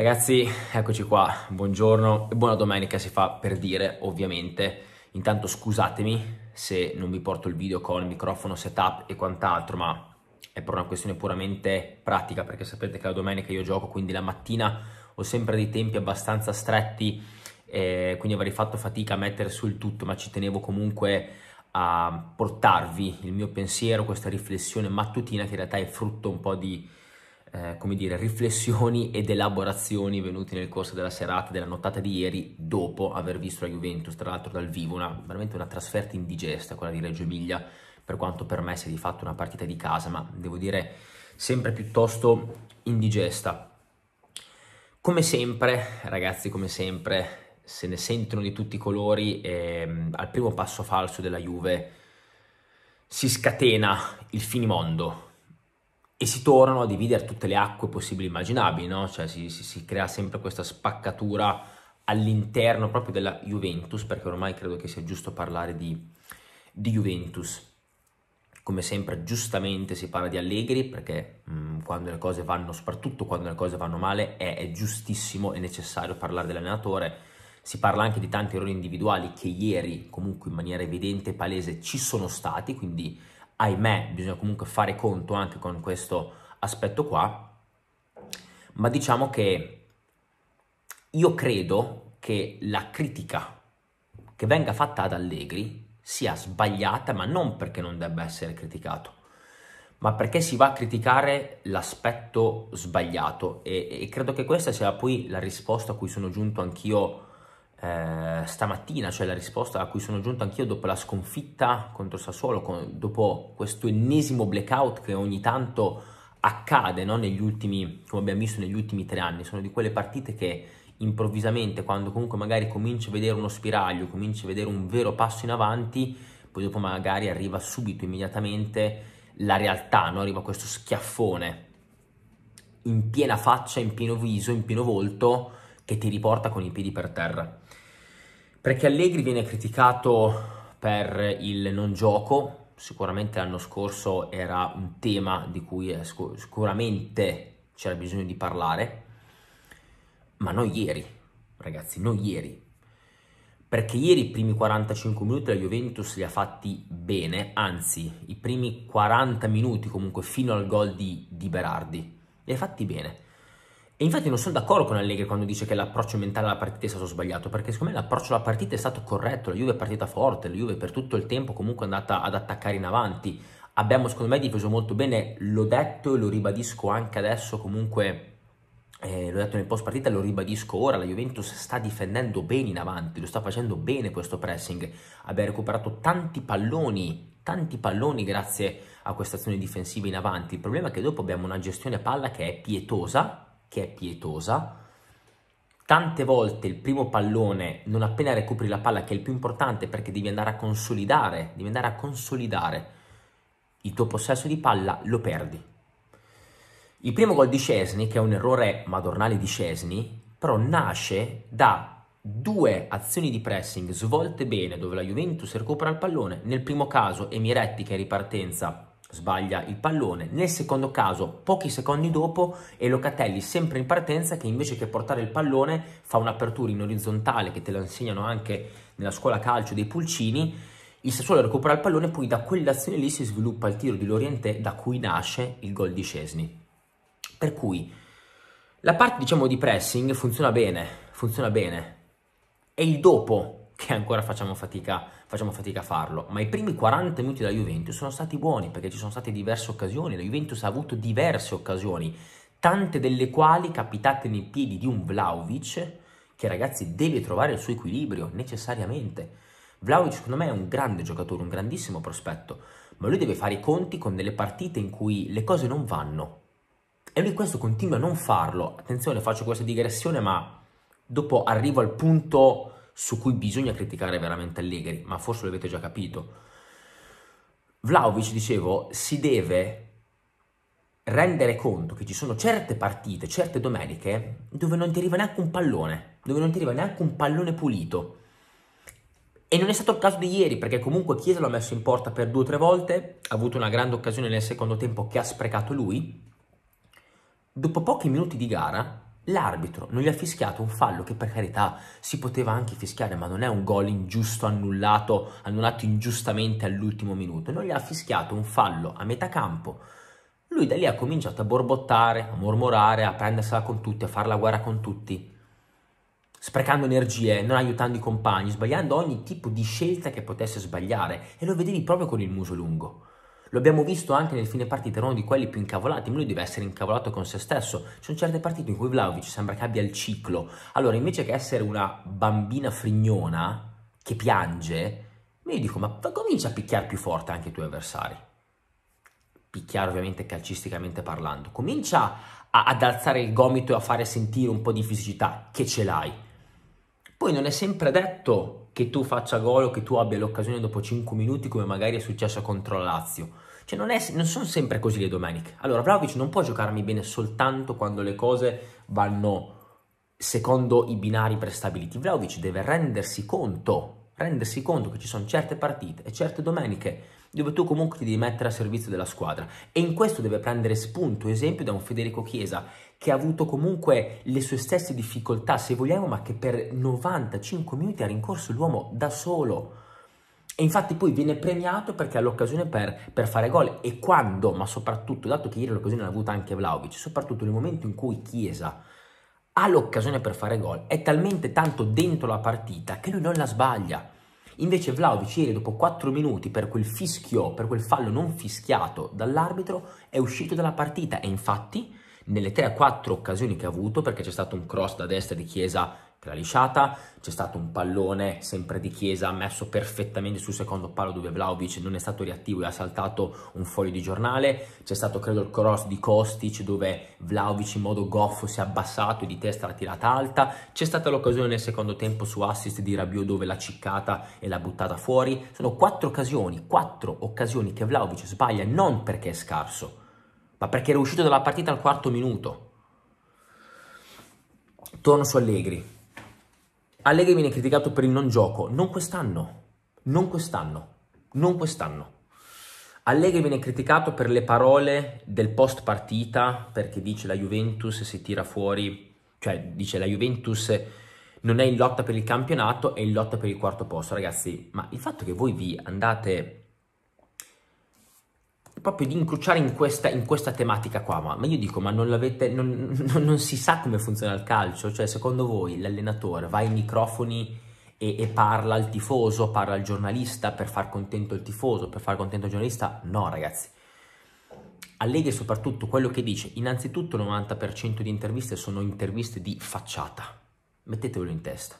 Ragazzi, eccoci qua, buongiorno e buona domenica si fa per dire ovviamente. Intanto scusatemi se non vi porto il video con il microfono setup e quant'altro, ma è per una questione puramente pratica perché sapete che la domenica io gioco, quindi la mattina ho sempre dei tempi abbastanza stretti, eh, quindi avrei fatto fatica a mettere sul tutto, ma ci tenevo comunque a portarvi il mio pensiero, questa riflessione mattutina che in realtà è frutto un po' di eh, come dire, riflessioni ed elaborazioni venuti nel corso della serata, della nottata di ieri, dopo aver visto la Juventus, tra l'altro dal vivo, una, veramente una trasferta indigesta, quella di Reggio Emilia, per quanto per me sia di fatto una partita di casa, ma devo dire sempre piuttosto indigesta. Come sempre, ragazzi, come sempre, se ne sentono di tutti i colori e ehm, al primo passo falso della Juve si scatena il finimondo, e si tornano a dividere tutte le acque possibili e immaginabili, no? Cioè si, si, si, crea sempre questa spaccatura all'interno proprio della Juventus, perché ormai credo che sia giusto parlare di, di Juventus. Come sempre giustamente si parla di Allegri, perché mh, mm, quando le cose vanno, soprattutto quando le cose vanno male, è, è giustissimo e necessario parlare dell'allenatore. Si parla anche di tanti errori individuali che ieri comunque in maniera evidente e palese ci sono stati, quindi ahimè, bisogna comunque fare conto anche con questo aspetto qua, ma diciamo che io credo che la critica che venga fatta ad Allegri sia sbagliata, ma non perché non debba essere criticato, ma perché si va a criticare l'aspetto sbagliato e, e credo che questa sia poi la risposta a cui sono giunto anch'io eh, stamattina, cioè la risposta a cui sono giunto anch'io dopo la sconfitta contro Sassuolo, con, dopo questo ennesimo blackout che ogni tanto accade no? negli ultimi, come abbiamo visto negli ultimi tre anni, sono di quelle partite che improvvisamente, quando comunque magari cominci a vedere uno spiraglio, cominci a vedere un vero passo in avanti, poi dopo magari arriva subito, immediatamente la realtà, no? arriva questo schiaffone in piena faccia, in pieno viso, in pieno volto, che ti riporta con i piedi per terra. Perché Allegri viene criticato per il non gioco, sicuramente l'anno scorso era un tema di cui eh, sicuramente c'era bisogno di parlare, ma non ieri, ragazzi, non ieri. Perché ieri i primi 45 minuti la Juventus li ha fatti bene, anzi, i primi 40 minuti comunque fino al gol di, di Berardi, li ha fatti bene e infatti non sono d'accordo con Allegri quando dice che l'approccio mentale alla partita è stato sbagliato, perché secondo me l'approccio alla partita è stato corretto, la Juve è partita forte, la Juve per tutto il tempo comunque è andata ad attaccare in avanti. Abbiamo secondo me difeso molto bene, l'ho detto e lo ribadisco anche adesso comunque eh, l'ho detto nel post partita, lo ribadisco ora, la Juventus sta difendendo bene in avanti, lo sta facendo bene questo pressing, abbia recuperato tanti palloni, tanti palloni grazie a questa azione difensiva in avanti, il problema è che dopo abbiamo una gestione palla che è pietosa, che è pietosa. Tante volte il primo pallone, non appena recuperi la palla, che è il più importante perché devi andare a consolidare, devi andare a consolidare il tuo possesso di palla, lo perdi. Il primo gol di Scesni, che è un errore madornale di Scesni, però nasce da due azioni di pressing svolte bene dove la Juventus recupera il pallone, nel primo caso Emiretti che è ripartenza sbaglia il pallone. Nel secondo caso, pochi secondi dopo, è Locatelli sempre in partenza che invece che portare il pallone fa un'apertura in orizzontale che te lo insegnano anche nella scuola calcio dei Pulcini. Il Sassuolo recupera il pallone, poi da quell'azione lì si sviluppa il tiro di Lorientè da cui nasce il gol di Scesni. Per cui la parte diciamo di pressing funziona bene, funziona bene. E il dopo che ancora facciamo fatica, facciamo fatica, a farlo. Ma i primi 40 minuti della Juventus sono stati buoni perché ci sono state diverse occasioni. La Juventus ha avuto diverse occasioni, tante delle quali capitate nei piedi di un Vlaovic che ragazzi deve trovare il suo equilibrio necessariamente. Vlaovic secondo me è un grande giocatore, un grandissimo prospetto, ma lui deve fare i conti con delle partite in cui le cose non vanno. E lui questo continua a non farlo. Attenzione, faccio questa digressione, ma dopo arrivo al punto su cui bisogna criticare veramente Allegri, ma forse l'avete già capito. Vlaovic, dicevo, si deve rendere conto che ci sono certe partite, certe domeniche, dove non ti arriva neanche un pallone, dove non ti arriva neanche un pallone pulito. E non è stato il caso di ieri, perché comunque Chiesa l'ha messo in porta per due o tre volte, ha avuto una grande occasione nel secondo tempo che ha sprecato lui. Dopo pochi minuti di gara, l'arbitro non gli ha fischiato un fallo che per carità si poteva anche fischiare, ma non è un gol ingiusto annullato, annullato ingiustamente all'ultimo minuto, non gli ha fischiato un fallo a metà campo. Lui da lì ha cominciato a borbottare, a mormorare, a prendersela con tutti, a fare la guerra con tutti, sprecando energie, non aiutando i compagni, sbagliando ogni tipo di scelta che potesse sbagliare e lo vedevi proprio con il muso lungo. Lo abbiamo visto anche nel fine partita, era uno di quelli più incavolati, ma lui deve essere incavolato con se stesso. Ci sono certe partite in cui Vlaovic sembra che abbia il ciclo. Allora, invece che essere una bambina frignona che piange, io dico, ma comincia a picchiare più forte anche i tuoi avversari. Picchiare ovviamente calcisticamente parlando. Comincia a, ad alzare il gomito e a fare sentire un po' di fisicità, che ce l'hai. Poi non è sempre detto che tu faccia gol o che tu abbia l'occasione dopo 5 minuti come magari è successo contro la Lazio. Cioè non, è, non sono sempre così le domeniche. Allora Vlaovic non può giocarmi bene soltanto quando le cose vanno secondo i binari prestabiliti. Vlaovic deve rendersi conto, rendersi conto che ci sono certe partite e certe domeniche dove tu comunque ti devi mettere a servizio della squadra e in questo deve prendere spunto, esempio da un Federico Chiesa che ha avuto comunque le sue stesse difficoltà, se vogliamo, ma che per 95 minuti ha rincorso l'uomo da solo. E infatti poi viene premiato perché ha l'occasione per, per fare gol e quando, ma soprattutto, dato che ieri l'occasione l'ha avuta anche Vlaovic, soprattutto nel momento in cui Chiesa ha l'occasione per fare gol, è talmente tanto dentro la partita che lui non la sbaglia. Invece Vlaovic ieri dopo 4 minuti per quel fischio, per quel fallo non fischiato dall'arbitro, è uscito dalla partita e infatti nelle 3-4 occasioni che ha avuto, perché c'è stato un cross da destra di Chiesa per la lisciata, c'è stato un pallone sempre di Chiesa messo perfettamente sul secondo palo dove Vlaovic non è stato reattivo e ha saltato un foglio di giornale, c'è stato credo il cross di Kostic dove Vlaovic in modo goffo si è abbassato e di testa l'ha tirata alta, c'è stata l'occasione nel secondo tempo su assist di Rabiot dove l'ha ciccata e l'ha buttata fuori, sono quattro occasioni, quattro occasioni che Vlaovic sbaglia non perché è scarso, ma perché era uscito dalla partita al quarto minuto. Torno su Allegri, Allegri viene criticato per il non gioco, non quest'anno, non quest'anno, non quest'anno. Allegri viene criticato per le parole del post partita perché dice la Juventus si tira fuori, cioè dice la Juventus non è in lotta per il campionato, è in lotta per il quarto posto. Ragazzi, ma il fatto che voi vi andate proprio di incrociare in questa, in questa tematica qua, ma, ma, io dico, ma non l'avete, non, non, non, si sa come funziona il calcio, cioè secondo voi l'allenatore va ai microfoni e, e, parla al tifoso, parla al giornalista per far contento il tifoso, per far contento il giornalista? No ragazzi. Allegri soprattutto quello che dice, innanzitutto il 90% di interviste sono interviste di facciata, mettetevelo in testa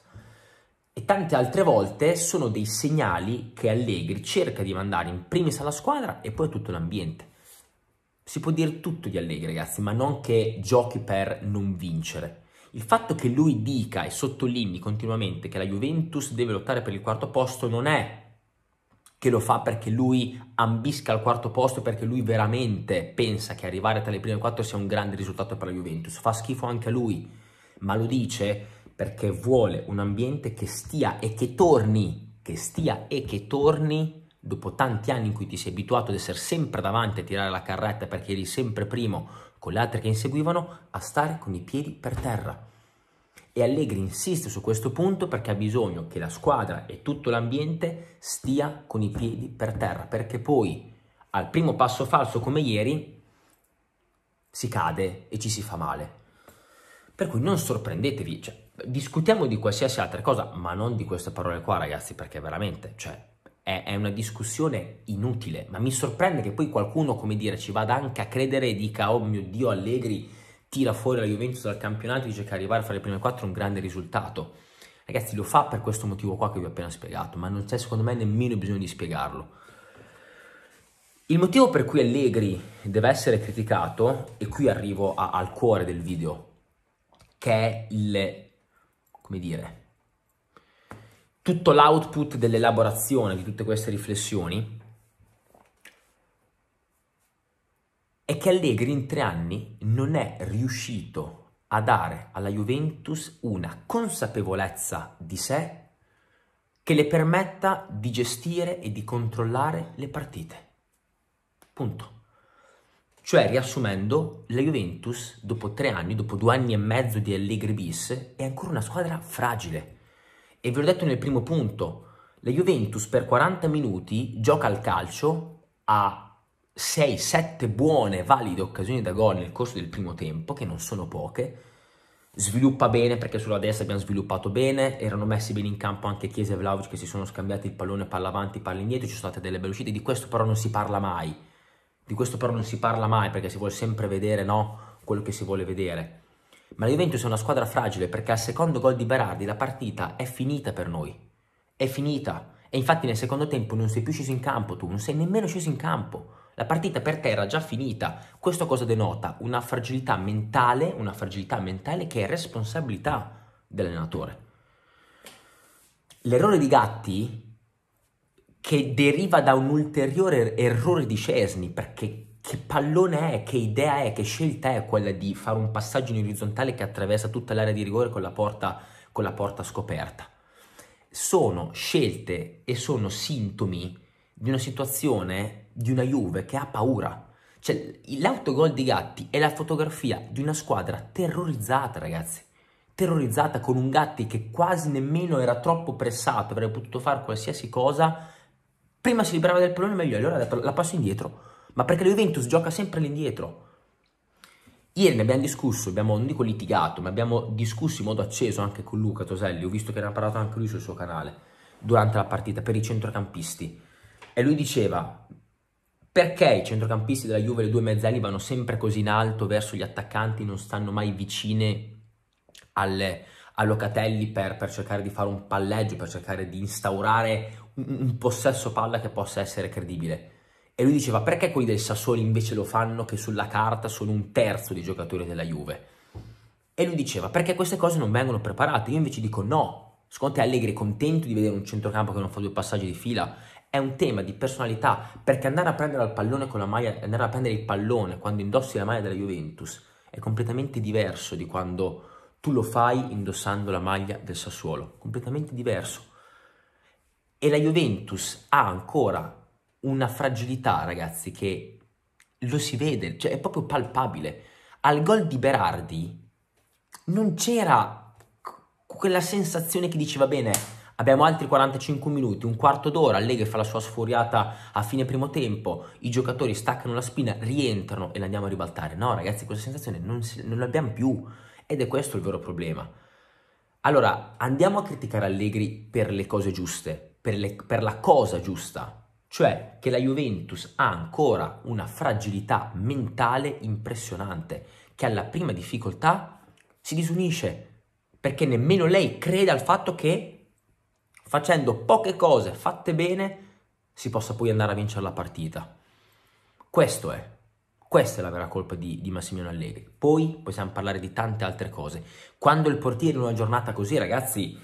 e tante altre volte sono dei segnali che Allegri cerca di mandare in primis alla squadra e poi a tutto l'ambiente. Si può dire tutto di Allegri, ragazzi, ma non che giochi per non vincere. Il fatto che lui dica e sottolinei continuamente che la Juventus deve lottare per il quarto posto non è che lo fa perché lui ambisca al quarto posto, perché lui veramente pensa che arrivare tra le prime quattro sia un grande risultato per la Juventus. Fa schifo anche a lui, ma lo dice perché vuole un ambiente che stia e che torni, che stia e che torni dopo tanti anni in cui ti sei abituato ad essere sempre davanti a tirare la carretta perché eri sempre primo con le altre che inseguivano, a stare con i piedi per terra. E Allegri insiste su questo punto perché ha bisogno che la squadra e tutto l'ambiente stia con i piedi per terra, perché poi al primo passo falso come ieri si cade e ci si fa male. Per cui non sorprendetevi, cioè, discutiamo di qualsiasi altra cosa, ma non di queste parole qua, ragazzi, perché veramente, cioè, è, è, una discussione inutile, ma mi sorprende che poi qualcuno, come dire, ci vada anche a credere e dica, oh mio Dio, Allegri tira fuori la Juventus dal campionato e dice che arrivare fra le prime quattro è un grande risultato. Ragazzi, lo fa per questo motivo qua che vi ho appena spiegato, ma non c'è secondo me nemmeno bisogno di spiegarlo. Il motivo per cui Allegri deve essere criticato, e qui arrivo a, al cuore del video, che è il come dire, tutto l'output dell'elaborazione di tutte queste riflessioni è che Allegri in tre anni non è riuscito a dare alla Juventus una consapevolezza di sé che le permetta di gestire e di controllare le partite. Punto. Cioè, riassumendo, la Juventus, dopo tre anni, dopo due anni e mezzo di Allegri bis, è ancora una squadra fragile. E ve l'ho detto nel primo punto, la Juventus per 40 minuti gioca al calcio ha 6-7 buone, valide occasioni da gol nel corso del primo tempo, che non sono poche, sviluppa bene perché sulla destra abbiamo sviluppato bene, erano messi bene in campo anche Chiesa e Vlaovic che si sono scambiati il pallone palla avanti, palla indietro, ci sono state delle belle uscite, di questo però non si parla mai di questo però non si parla mai perché si vuole sempre vedere no, quello che si vuole vedere. Ma la Juventus è una squadra fragile perché al secondo gol di Berardi la partita è finita per noi. È finita. E infatti nel secondo tempo non sei più sceso in campo tu, non sei nemmeno sceso in campo. La partita per te era già finita. Questo cosa denota? Una fragilità mentale, una fragilità mentale che è responsabilità dell'allenatore. L'errore di Gatti che deriva da un ulteriore errore di Cesni, perché che pallone è, che idea è, che scelta è quella di fare un passaggio in orizzontale che attraversa tutta l'area di rigore con la porta, con la porta scoperta. Sono scelte e sono sintomi di una situazione di una Juve che ha paura. Cioè, l'autogol di Gatti è la fotografia di una squadra terrorizzata, ragazzi. Terrorizzata con un Gatti che quasi nemmeno era troppo pressato, avrebbe potuto fare qualsiasi cosa prima si liberava del pallone meglio, allora la passo indietro. Ma perché la Juventus gioca sempre all'indietro. Ieri ne abbiamo discusso, abbiamo non dico litigato, ma abbiamo discusso in modo acceso anche con Luca Toselli, ho visto che ne ha parlato anche lui sul suo canale durante la partita per i centrocampisti. E lui diceva perché i centrocampisti della Juve, le due mezzali, vanno sempre così in alto verso gli attaccanti, non stanno mai vicine alle, a Locatelli per, per cercare di fare un palleggio, per cercare di instaurare un, un possesso palla che possa essere credibile. E lui diceva perché quelli del Sassuolo invece lo fanno che sulla carta sono un terzo dei giocatori della Juve? E lui diceva perché queste cose non vengono preparate? Io invece dico no, secondo te Allegri è contento di vedere un centrocampo che non fa due passaggi di fila? È un tema di personalità, perché andare a prendere il pallone con la maglia, andare a prendere il pallone quando indossi la maglia della Juventus è completamente diverso di quando tu lo fai indossando la maglia del Sassuolo, completamente diverso. E la Juventus ha ancora una fragilità, ragazzi, che lo si vede, cioè è proprio palpabile. Al gol di Berardi non c'era quella sensazione che diceva bene, abbiamo altri 45 minuti, un quarto d'ora, Allegri fa la sua sfuriata a fine primo tempo, i giocatori staccano la spina, rientrano e la andiamo a ribaltare. No ragazzi, questa sensazione non, si, non l'abbiamo più. Ed è questo il vero problema. Allora, andiamo a criticare Allegri per le cose giuste, per, le, per la cosa giusta, cioè che la Juventus ha ancora una fragilità mentale impressionante, che alla prima difficoltà si disunisce, perché nemmeno lei crede al fatto che facendo poche cose fatte bene si possa poi andare a vincere la partita. Questo è. Questa è la vera colpa di, di, Massimiliano Allegri. Poi possiamo parlare di tante altre cose. Quando il portiere in una giornata così, ragazzi,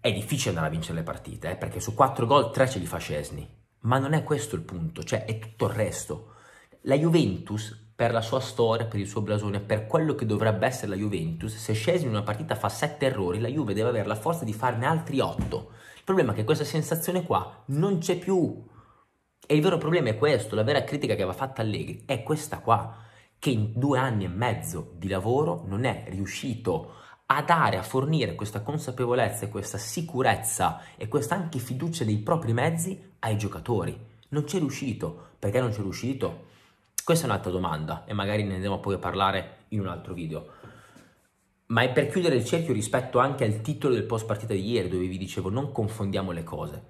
è difficile andare a vincere le partite, eh, perché su 4 gol 3 ce li fa Scesni. Ma non è questo il punto, cioè è tutto il resto. La Juventus, per la sua storia, per il suo blasone, per quello che dovrebbe essere la Juventus, se Scesni in una partita fa 7 errori, la Juve deve avere la forza di farne altri 8. Il problema è che questa sensazione qua non c'è più. E il vero problema è questo, la vera critica che va fatta Allegri è questa qua, che in due anni e mezzo di lavoro non è riuscito a dare, a fornire questa consapevolezza e questa sicurezza e questa anche fiducia dei propri mezzi ai giocatori. Non c'è riuscito. Perché non c'è riuscito? Questa è un'altra domanda e magari ne andremo poi a parlare in un altro video. Ma è per chiudere il cerchio rispetto anche al titolo del post partita di ieri dove vi dicevo non confondiamo le cose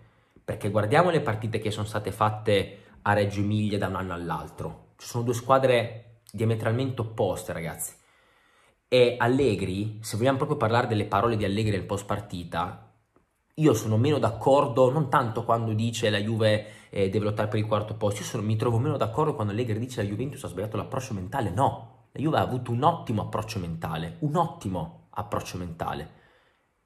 perché guardiamo le partite che sono state fatte a Reggio Emilia da un anno all'altro. Ci sono due squadre diametralmente opposte, ragazzi. E Allegri, se vogliamo proprio parlare delle parole di Allegri nel post partita, io sono meno d'accordo, non tanto quando dice la Juve eh, deve lottare per il quarto posto, io sono, mi trovo meno d'accordo quando Allegri dice la Juventus ha sbagliato l'approccio mentale. No, la Juve ha avuto un ottimo approccio mentale, un ottimo approccio mentale.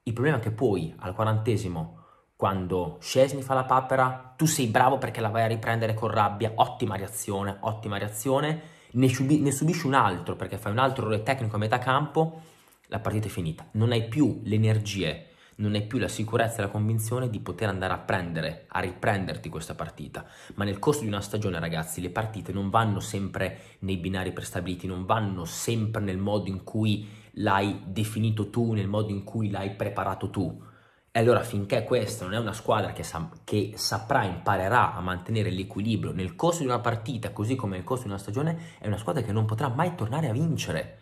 Il problema è che poi al quarantesimo quando Scesni fa la papera, tu sei bravo perché la vai a riprendere con rabbia, ottima reazione, ottima reazione, ne, subi- ne subisci un altro perché fai un altro errore tecnico a metà campo, la partita è finita. Non hai più le energie, non hai più la sicurezza e la convinzione di poter andare a prendere, a riprenderti questa partita. Ma nel corso di una stagione, ragazzi, le partite non vanno sempre nei binari prestabiliti, non vanno sempre nel modo in cui l'hai definito tu, nel modo in cui l'hai preparato tu e allora finché questa non è una squadra che, sa- che, saprà, imparerà a mantenere l'equilibrio nel corso di una partita, così come nel corso di una stagione, è una squadra che non potrà mai tornare a vincere.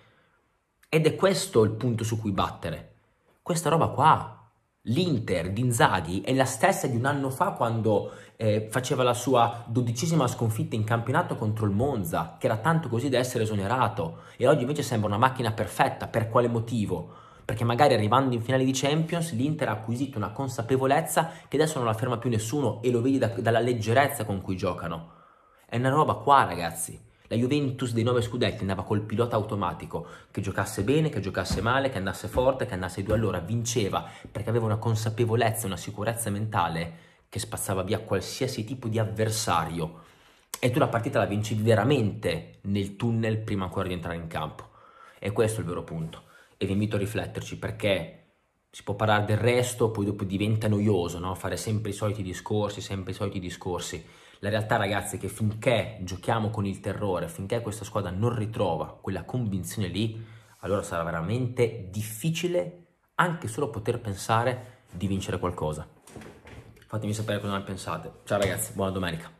Ed è questo il punto su cui battere. Questa roba qua, l'Inter di Inzaghi, è la stessa di un anno fa quando eh, faceva la sua dodicesima sconfitta in campionato contro il Monza, che era tanto così da essere esonerato. E oggi invece sembra una macchina perfetta. Per quale motivo? perché magari arrivando in finale di Champions l'Inter ha acquisito una consapevolezza che adesso non la ferma più nessuno e lo vedi da, dalla leggerezza con cui giocano. È una roba qua, ragazzi. La Juventus dei nove scudetti andava col pilota automatico, che giocasse bene, che giocasse male, che andasse forte, che andasse due all'ora, vinceva, perché aveva una consapevolezza, una sicurezza mentale che spazzava via qualsiasi tipo di avversario. E tu la partita la vinci veramente nel tunnel prima ancora di entrare in campo. E questo è il vero punto e vi invito a rifletterci perché si può parlare del resto, poi dopo diventa noioso, no? fare sempre i soliti discorsi, sempre i soliti discorsi. La realtà ragazzi è che finché giochiamo con il terrore, finché questa squadra non ritrova quella convinzione lì, allora sarà veramente difficile anche solo poter pensare di vincere qualcosa. Fatemi sapere cosa ne pensate. Ciao ragazzi, buona domenica.